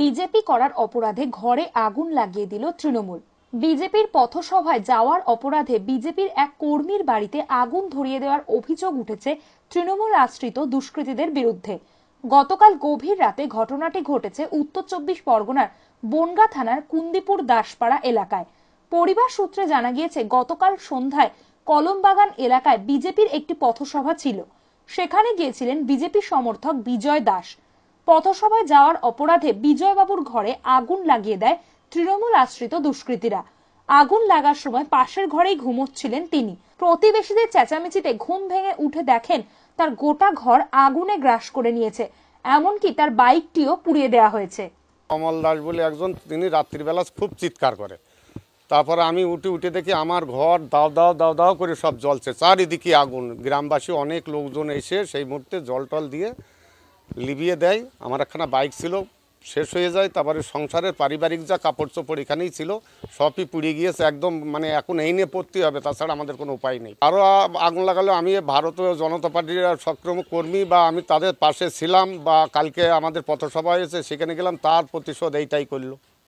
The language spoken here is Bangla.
বিজেপি করার অপরাধে ঘরে আগুন লাগিয়ে দিল তৃণমূল বিজেপির পথসভায় যাওয়ার অপরাধে বিজেপির এক কর্মীর বাড়িতে আগুন ধরিয়ে দেওয়ার অভিযোগ উঠেছে তৃণমূল আশ্রিত দুষ্কৃতীদের বিরুদ্ধে গতকাল গভীর রাতে ঘটনাটি ঘটেছে উত্তর চব্বিশ পরগনার বনগা থানার কুন্দিপুর দাসপাড়া এলাকায় পরিবার সূত্রে জানা গিয়েছে গতকাল সন্ধ্যায় কলমবাগান এলাকায় বিজেপির একটি পথসভা ছিল সেখানে গিয়েছিলেন বিজেপি সমর্থক বিজয় দাস পথসভায় যাওয়ার অপরাধে বিজয়বাবুর ঘরে আগুন লাগিয়ে দেয় তৃণমূল আশ্রিত দুষ্কৃতীরা আগুন লাগার সময় পাশের ঘরেই ঘুমোচ্ছিলেন তিনি প্রতিবেশীদের চেঁচামেচিতে ঘুম ভেঙে উঠে দেখেন তার গোটা ঘর আগুনে গ্রাস করে নিয়েছে এমনকি তার বাইকটিও পুড়িয়ে দেওয়া হয়েছে কমল দাস বলে একজন তিনি রাত্রিবেলা খুব চিৎকার করে তারপর আমি উঠে উঠে দেখি আমার ঘর দাও দাও দাও দাও করে সব জ্বলছে চারিদিকে আগুন গ্রামবাসী অনেক লোকজন এসে সেই মুহূর্তে জল টল দিয়ে লিবিয়ে দেয় আমার একখানা বাইক ছিল শেষ হয়ে যায় তারপরে সংসারের পারিবারিক যা কাপড় চোপড় এখানেই ছিল সবই পুড়িয়ে গিয়েছে একদম মানে এখন এই নিয়ে পড়তে হবে তাছাড়া আমাদের কোনো উপায় নেই আরও আগুন লাগালো আমি ভারতীয় জনতা পার্টির সক্রম কর্মী বা আমি তাদের পাশে ছিলাম বা কালকে আমাদের পথসভা হয়েছে সেখানে গেলাম তার প্রতিশোধ এইটাই করলো